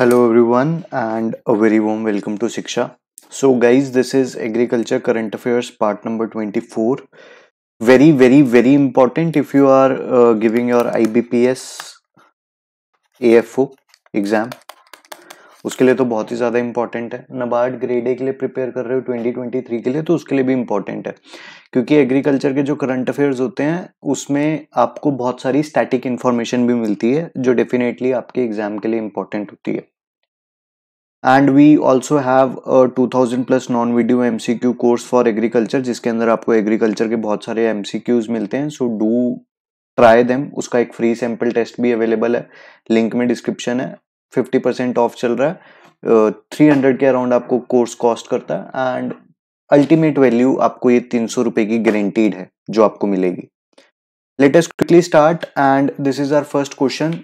Hello everyone and a very warm welcome to Siksha. So guys this is agriculture current affairs part number 24. Very very very important if you are uh, giving your IBPS AFO exam उसके लिए तो बहुत ही ज़्यादा important है NABARD grade A के लिए prepare कर रहे हो ट्वेंटी ट्वेंटी थ्री के लिए तो उसके लिए भी इंपॉर्टेंट है क्योंकि एग्रीकल्चर के जो करंट अफेयर्स होते हैं उसमें आपको बहुत सारी स्टैटिक इन्फॉर्मेशन भी मिलती है जो डेफिनेटली आपके एग्जाम के लिए इंपॉर्टेंट होती है and we also have two thousand plus non video M C Q course for agriculture जिसके अंदर आपको एग्रीकल्चर के बहुत सारे एम सी क्यूज मिलते हैं सो डू ट्राई देम उसका एक फ्री सैम्पल टेस्ट भी अवेलेबल है लिंक में डिस्क्रिप्शन है फिफ्टी परसेंट ऑफ चल रहा है थ्री हंड्रेड के अराउंड आपको कोर्स कॉस्ट करता है एंड अल्टीमेट वैल्यू आपको ये तीन सौ रुपए की गारंटीड है जो आपको मिलेगी latest quickly start and this is our first question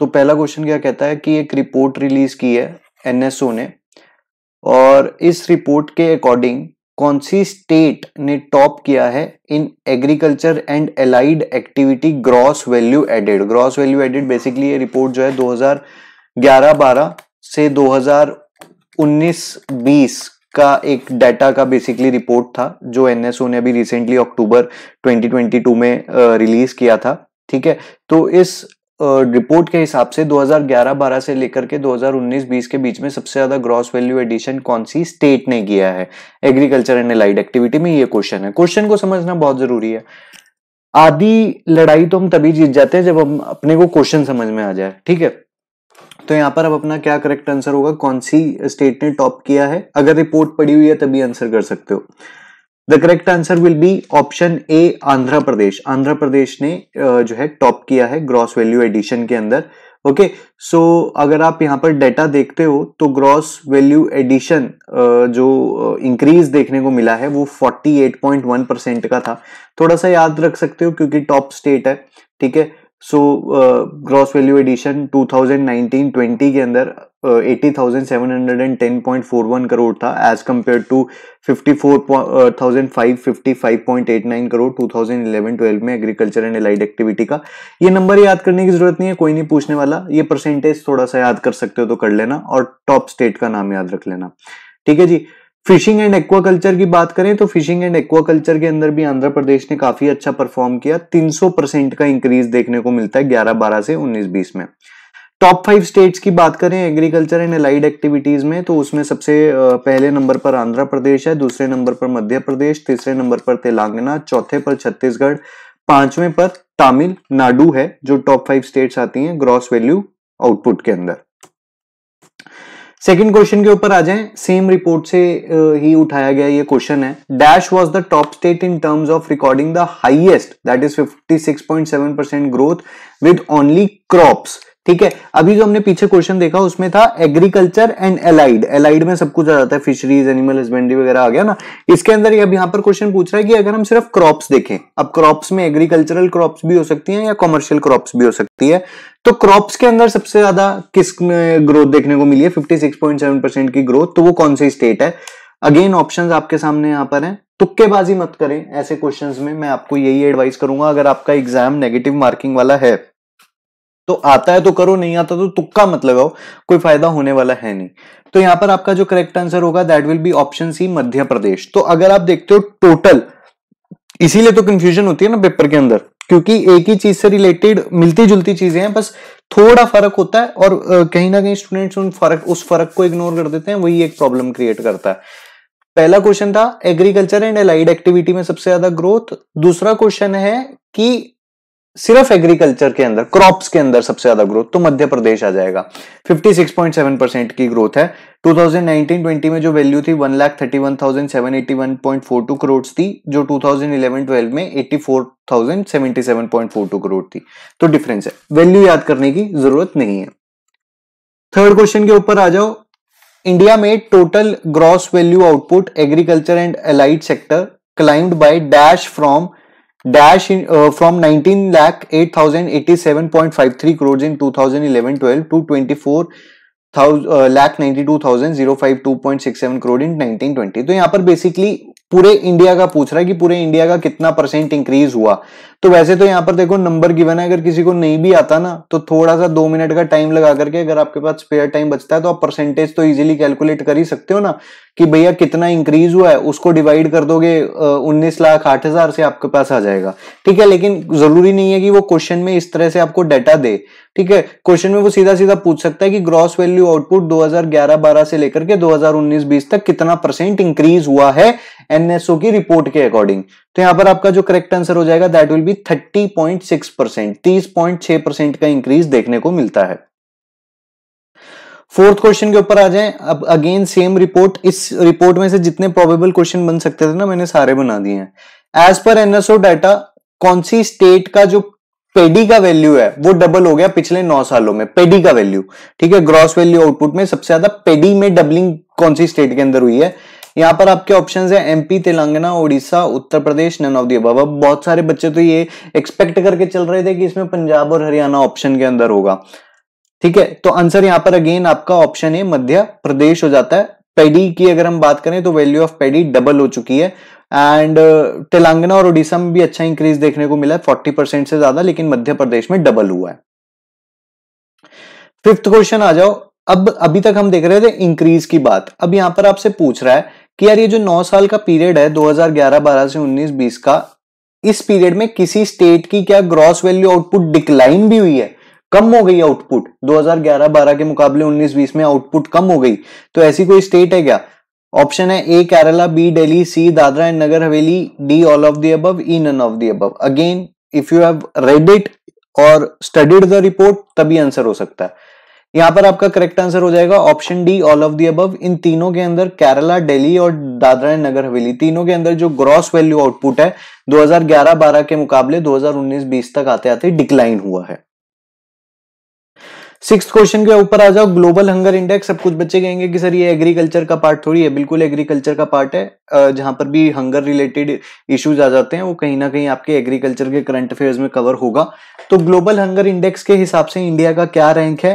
तो पहला क्वेश्चन क्या कहता है कि एक रिपोर्ट रिलीज की है एनएसओ ने और इस रिपोर्ट के अकॉर्डिंग कौन सी स्टेट ने टॉप किया है in agriculture and allied activity gross value added gross value added basically ये रिपोर्ट जो है ग्यारह बारह से 2019-20 का एक डाटा का बेसिकली रिपोर्ट था जो एनएसओ ने अभी रिसेंटली अक्टूबर 2022 में रिलीज किया था ठीक है तो इस रिपोर्ट के हिसाब से 2011-12 से लेकर के 2019-20 के बीच में सबसे ज्यादा ग्रॉस वैल्यू एडिशन कौन सी स्टेट ने किया है एग्रीकल्चर एंड एलाइड एक्टिविटी में ये क्वेश्चन है क्वेश्चन को समझना बहुत जरूरी है आधी लड़ाई तो हम तभी जीत जाते हैं जब हम अपने को क्वेश्चन समझ में आ जाए ठीक है तो यहाँ पर अब अपना क्या करेक्ट आंसर होगा कौन सी स्टेट ने टॉप किया है अगर रिपोर्ट पड़ी हुई है तभी आंसर कर सकते हो the correct answer will be option A Andhra Pradesh Andhra Pradesh ने जो है टॉप किया है ग्रॉस वैल्यू एडिशन के अंदर ओके okay, सो so, अगर आप यहाँ पर डेटा देखते हो तो ग्रॉस वैल्यू एडिशन जो इंक्रीज देखने को मिला है वो 48.1 परसेंट का था थोड़ा सा याद रख सकते हो क्योंकि टॉप स्टेट है ठीक है सो ग्रॉस वैल्यू एडिशन 2019-20 के अंदर eighty thousand seven hundred and ten point four one crore था as compared to fifty four thousand five fifty five point eight nine crore two thousand eleven में एग्रीकल्चर एंड एलाइड एक्टिविटी का ये number याद करने की जरूरत नहीं है कोई नहीं पूछने वाला ये परसेंटेज थोड़ा सा याद कर सकते हो तो कर लेना और टॉप स्टेट का नाम याद रख लेना ठीक है जी फिशिंग एंड एक्वाकल्चर की बात करें तो फिशिंग एंड एक्वाकल्चर के अंदर भी आंध्र प्रदेश ने काफी अच्छा परफॉर्म किया 300 परसेंट का इंक्रीज देखने को मिलता है 11 12 से 19 20 में टॉप फाइव स्टेट्स की बात करें एग्रीकल्चर एंड एलाइड एक्टिविटीज में तो उसमें सबसे पहले नंबर पर आंध्र प्रदेश है दूसरे नंबर पर मध्य प्रदेश तीसरे नंबर पर तेलंगाना चौथे पर छत्तीसगढ़ पांचवें पर तमिलनाडु है जो टॉप फाइव स्टेट्स आती हैं ग्रॉस वैल्यू आउटपुट के अंदर सेकेंड क्वेश्चन के ऊपर आ जाए सेम रिपोर्ट से ही उठाया गया ये क्वेश्चन है dash was the top state in terms of recording the highest that is 56.7 percent growth with only crops ठीक है अभी जो हमने पीछे क्वेश्चन देखा उसमें था एग्रीकल्चर एंड एलाइड एलाइड में सब कुछ आ जाता है फिशरीज एनिमल हस्बेंड्री वगैरह आ गया ना इसके अंदर अब यहाँ पर क्वेश्चन पूछ रहा है कि अगर हम सिर्फ क्रॉप्स देखें अब क्रॉप्स में एग्रीकल्चरल क्रॉप्स भी हो सकती हैं या कॉमर्शियल क्रॉप्स भी हो सकती है तो क्रॉप्स के अंदर सबसे ज्यादा किस ग्रोथ देखने को मिली है फिफ्टी की ग्रोथ तो वो कौन सी स्टेट है अगेन ऑप्शन आपके सामने यहाँ पर है तुक्केबाजी मत करें ऐसे क्वेश्चन में मैं आपको यही एडवाइस करूंगा अगर आपका एग्जाम नेगेटिव मार्किंग वाला है तो आता है तो करो नहीं आता तो तुक्का मत लगाओ कोई फायदा होने वाला है नहीं तो यहां पर आपका जो करेक्ट आंसर होगा that will be option C Madhya Pradesh तो अगर आप देखते हो टोटल इसीलिए तो कंफ्यूजन होती है ना पेपर के अंदर क्योंकि एक ही चीज से रिलेटेड मिलती जुलती चीजें हैं बस थोड़ा फर्क होता है और कहीं ना कहीं स्टूडेंट्स उन फर्क उस फर्क को इग्नोर कर देते हैं वही एक प्रॉब्लम क्रिएट करता है पहला क्वेश्चन था एग्रीकल्चर एंड अलाइड एक्टिविटी में सबसे ज्यादा ग्रोथ दूसरा क्वेश्चन है कि सिर्फ एग्रीकल्चर के अंदर क्रॉप्स के अंदर सबसे ज्यादा ग्रोथ तो मध्य प्रदेश आ जाएगा 56.7 परसेंट की ग्रोथ है 2019-20 में जो वैल्यू थी one lakh thirty one thousand seven eighty one point four two crore थी जो 2011-12 में eighty four thousand seventy seven point four two crore थी तो डिफरेंस है वैल्यू याद करने की जरूरत नहीं है थर्ड क्वेश्चन के ऊपर आ जाओ इंडिया में total gross value output agriculture and allied sector climb by dash from 2019 dash in, uh, from 19 lakh 8087.53 crores in 2011-12 to 24 lakh ninety two thousand zero five two point six seven crore in nineteen twenty तो यहाँ पर basically पूरे India का पूछ रहा है कि पूरे इंडिया का कितना परसेंट इंक्रीज हुआ तो वैसे तो यहाँ पर देखो नंबर गिवन है अगर किसी को नहीं भी आता ना तो थोड़ा सा दो मिनट का टाइम लगा करके अगर आपके पास स्पेयर टाइम बचता है तो आप परसेंटेज तो इजीली कैलकुलेट कर ही सकते हो ना कि भैया कितना इंक्रीज हुआ है उसको डिवाइड कर दोगे उन्नीस लाख आठ हजार से आपके पास आ जाएगा ठीक है लेकिन जरूरी नहीं है कि वो क्वेश्चन में इस तरह से आपको डाटा दे ठीक है क्वेश्चन में वो सीधा सीधा पूछ सकता है कि ग्रॉस वैल्यू आउटपुट 2011-12 से लेकर के 2019-20 तक कितना परसेंट इंक्रीज हुआ है एनएसओ की रिपोर्ट के अकॉर्डिंग तो यहां पर आपका जो करेक्ट आंसर हो जाएगा दैट विल बी 30.6 परसेंट तीस परसेंट का इंक्रीज देखने को मिलता है फोर्थ क्वेश्चन के ऊपर आ जाए अब अगेन सेम रिपोर्ट इस रिपोर्ट में से जितने प्रोबेबल क्वेश्चन बन सकते थे ना मैंने सारे बना दिए हैं एज पर एनएसओ डाटा कौन सी स्टेट का जो पेडी का वैल्यू है वो डबल हो गया पिछले नौ सालों में पेडी का वैल्यू ठीक है ग्रॉस वैल्यू आउटपुट में सबसे ज्यादा पेडी में डबलिंग कौन सी स्टेट के अंदर हुई है यहाँ पर आपके ऑप्शन है MP Telangana Orissa Uttar Pradesh none of अब बहुत सारे बच्चे तो ये एक्सपेक्ट करके चल रहे थे कि इसमें पंजाब और हरियाणा ऑप्शन के अंदर होगा ठीक है तो आंसर यहाँ पर अगेन आपका ऑप्शन है मध्य प्रदेश हो जाता है पेडी की अगर हम बात करें तो वैल्यू ऑफ पेडी डबल हो चुकी है एंड तेलंगाना uh, और उड़ीसा में भी अच्छा इंक्रीज देखने को मिला है फोर्टी परसेंट से ज्यादा लेकिन मध्य प्रदेश में डबल हुआ है फिफ्थ क्वेश्चन आ जाओ अब अभी तक हम देख रहे थे इंक्रीज की बात अब यहां पर आपसे पूछ रहा है कि यार ये जो नौ साल का पीरियड है 2011-12 से 19-20 का इस पीरियड में किसी स्टेट की क्या ग्रॉस वैल्यू आउटपुट डिक्लाइन भी हुई है कम हो गई आउटपुट 2011-12 के मुकाबले 19-20 में आउटपुट कम हो गई तो ऐसी कोई स्टेट है क्या ऑप्शन है A Kerala B Delhi C Dadra and Nagar Haveli D all of the above E none of the above again if you have read it और स्टडीड द रिपोर्ट तभी आंसर हो सकता है यहां पर आपका करेक्ट आंसर हो जाएगा option D all of the above इन तीनों के अंदर केरला दिल्ली और दादरा नगर हवेली तीनों के अंदर जो ग्रॉस वैल्यू आउटपुट है 2011-12 के मुकाबले 2019-20 तक आते आते डिक्लाइन हुआ है सिक्स क्वेश्चन के ऊपर आ जाओ ग्लोबल हंगर इंडेक्स सब कुछ बच्चे कहेंगे कि सर ये एग्रीकल्चर का पार्ट थोड़ी है बिल्कुल एग्रीकल्चर का पार्ट है जहां पर भी हंगर रिलेटेड इश्यूज आ जाते हैं वो कहीं ना कहीं आपके एग्रीकल्चर के करंट अफेयर्स में कवर होगा तो ग्लोबल हंगर इंडेक्स के हिसाब से इंडिया का क्या रैंक है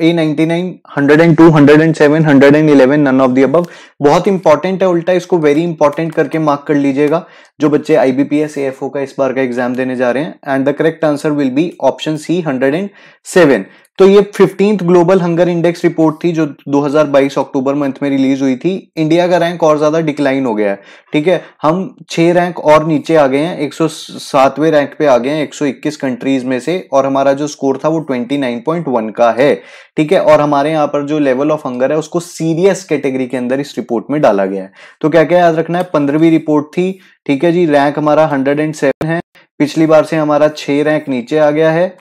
A99, hundred and 111, none of the above बहुत इंपॉर्टेंट है उल्टा इसको वेरी इंपॉर्टेंट करके मार्क कर लीजिएगा जो बच्चे आईबीपीएस एएफओ का इस बार का एग्जाम देने जा रहे हैं and the correct answer will be option C 107 तो ये fifteenth global hunger index report थी जो 2022 अक्टूबर मंथ में रिलीज हुई थी इंडिया का रैंक और ज्यादा डिक्लाइन हो गया है ठीक है हम छह रैंक और नीचे आ गए हैं 107वें रैंक पे आ गए हैं 121 कंट्रीज में से और हमारा जो स्कोर था वो 29.1 का है ठीक है और हमारे यहाँ पर जो लेवल ऑफ हंगर है उसको सीरियस कैटेगरी के अंदर इस रिपोर्ट में डाला गया है तो क्या क्या याद रखना है पंद्रहवीं रिपोर्ट थी ठीक है जी रैंक हमारा हंड्रेड एंड सेवन है पिछली बार से हमारा छह रैंक नीचे आ गया है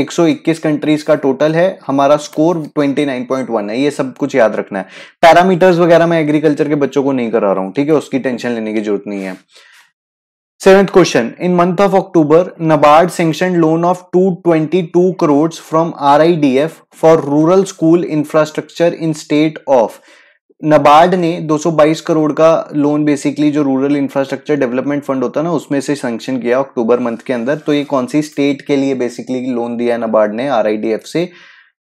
121 कंट्रीज का टोटल है हमारा स्कोर 29.1 है ये सब कुछ याद रखना है पैरामीटर्स वगैरह मैं एग्रीकल्चर के बच्चों को नहीं करा रहा हूं ठीक है उसकी टेंशन लेने की जरूरत नहीं है question in month of October NABARD sanction loan of two twenty two crore from R I D F for rural school infrastructure in state of NABARD ने दो सौ बाईस करोड़ का लोन बेसिकली जो रूरल इंफ्रास्ट्रक्चर डेवलपमेंट फंड होता है ना उसमें से सेंशन किया अक्टूबर मंथ के अंदर तो ये कौन सी स्टेट के लिए बेसिकली लोन दिया है नबार्ड ने आर आई डी एफ से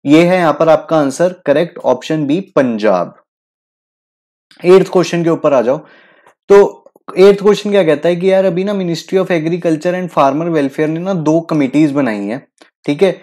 ये है यहाँ पर आपका answer correct option B Punjab eighth question के ऊपर आ जाओ तो एट्थ क्वेश्चन क्या कहता है कि यार अभी ना ministry of agriculture and farmer welfare ने ना दो कमिटीज बनाई है ठीक है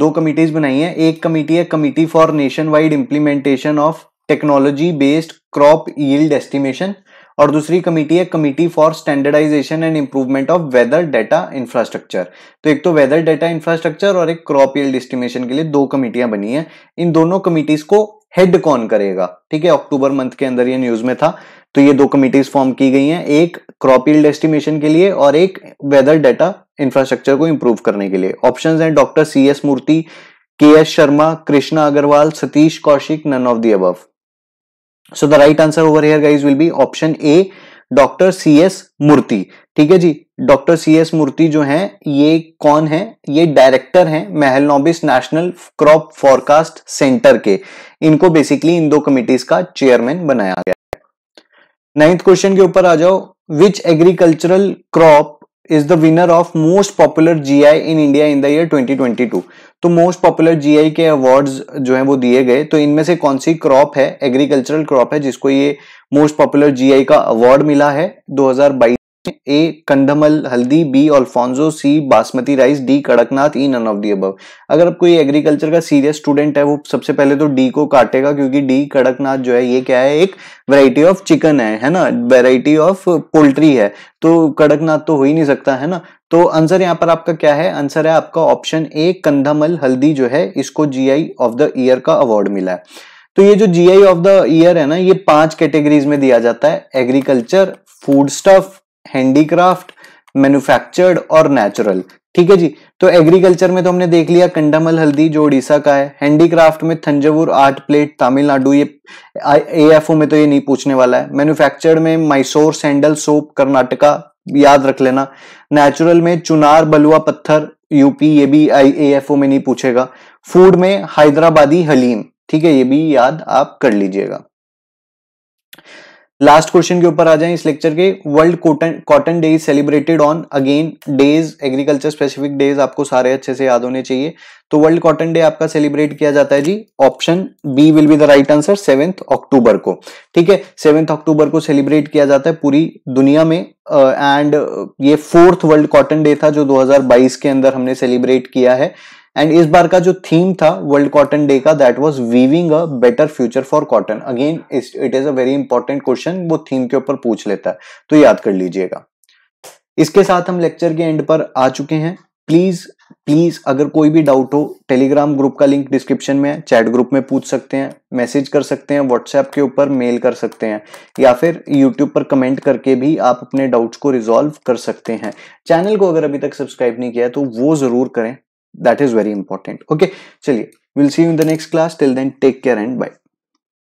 दो कमिटीज बनाई है एक कमिटी है committee for nationwide implementation of technology based crop yield estimation और दूसरी कमिटी है committee for standardisation and improvement of weather data infrastructure तो एक तो वेदर डेटा इंफ्रास्ट्रक्चर और एक क्रॉप यील्ड एस्टिमेशन के लिए दो कमिटियां बनी है इन दोनों कमिटीज को हेड कौन करेगा ठीक है अक्टूबर मंथ के अंदर ये न्यूज में था तो ये दो कमिटीज फॉर्म की गई हैं एक क्रॉप यील्ड एस्टिमेशन के लिए और एक वेदर डेटा इंफ्रास्ट्रक्चर को इंप्रूव करने के लिए ऑप्शंस हैं doctor C S Murthy K S Sharma Krishna Agarwal Satish Kaushik none of the above so the right answer over here guys will be option A doctor C S Murthy ठीक है जी डॉक्टर सी एस मूर्ति जो हैं ये कौन है ये डायरेक्टर हैं Mahalanobis national crop forecast centre के इनको बेसिकली इन दो कमिटीज का चेयरमैन बनाया गया नाइन्थ क्वेश्चन के ऊपर आ जाओ which agricultural crop is the winner of most popular G I in India in the year 2022 तो मोस्ट पॉपुलर जी आई के अवार्ड्स जो है वो दिए गए तो इनमें से कौन सी क्रॉप है एग्रीकल्चरल क्रॉप है जिसको ये मोस्ट पॉपुलर जी आई का अवार्ड मिला है 2022 A Kandhamal Haldi B Alphonso C basmati rice D Kadaknath E none of the above अगर आप कोई एग्रीकल्चर का सीरियस स्टूडेंट है वो सबसे पहले तो डी को काटेगा क्योंकि डी कड़कनाथ जो है ये क्या है एक वैरायटी ऑफ चिकन है है ना वैरायटी ऑफ पोल्ट्री है तो कड़कनाथ तो हो ही नहीं सकता है ना तो आंसर यहाँ पर आपका क्या है आंसर है आपका ऑप्शन ए कंधमल हल्दी जो है इसको जी ऑफ द ईयर का अवार्ड मिला है तो ये जो जी ऑफ द ईयर है ना ये पांच कैटेगरीज में दिया जाता है agriculture foodstuff handicraft manufactured और नेचुरल ठीक है जी तो एग्रीकल्चर में तो हमने देख लिया कंडामल हल्दी जो उड़ीसा का है हैंडीक्राफ्ट में थंजावुर आर्ट प्लेट तमिलनाडु ये एएफओ में तो ये नहीं पूछने वाला है मैन्युफैक्चर्ड में मैसोर सैंडल सोप कर्नाटका याद रख लेना नेचुरल में चुनार बलुआ पत्थर यूपी ये भी आई एएफओ में नहीं पूछेगा फूड में हैदराबादी हलीम ठीक है ये भी याद आप कर लीजिएगा लास्ट क्वेश्चन के ऊपर आ जाए इस लेक्चर के world cotton cotton day is celebrated on again days agriculture specific days आपको सारे अच्छे से याद होने चाहिए तो वर्ल्ड कॉटन डे आपका सेलिब्रेट किया जाता है जी option B will be the right answer seventh October को ठीक है सेवेंथ अक्टूबर को सेलिब्रेट किया जाता है पूरी दुनिया में एंड uh, ये फोर्थ वर्ल्ड कॉटन डे था जो 2022 के अंदर हमने सेलिब्रेट किया है एंड इस बार का जो थीम था वर्ल्ड कॉटन डे का that was weaving a better future for cotton again it is a very important question वो थीम के ऊपर पूछ लेता है तो याद कर लीजिएगा इसके साथ हम लेक्चर के एंड पर आ चुके हैं प्लीज प्लीज अगर कोई भी डाउट हो टेलीग्राम ग्रुप का लिंक डिस्क्रिप्शन में है चैट ग्रुप में पूछ सकते हैं मैसेज कर सकते हैं व्हाट्सएप के ऊपर मेल कर सकते हैं या फिर यूट्यूब पर कमेंट करके भी आप अपने डाउट्स को रिजॉल्व कर सकते हैं चैनल को अगर अभी तक सब्सक्राइब नहीं किया है तो वो जरूर करें that is very important okay chaliye we'll see you in the next class till then take care and bye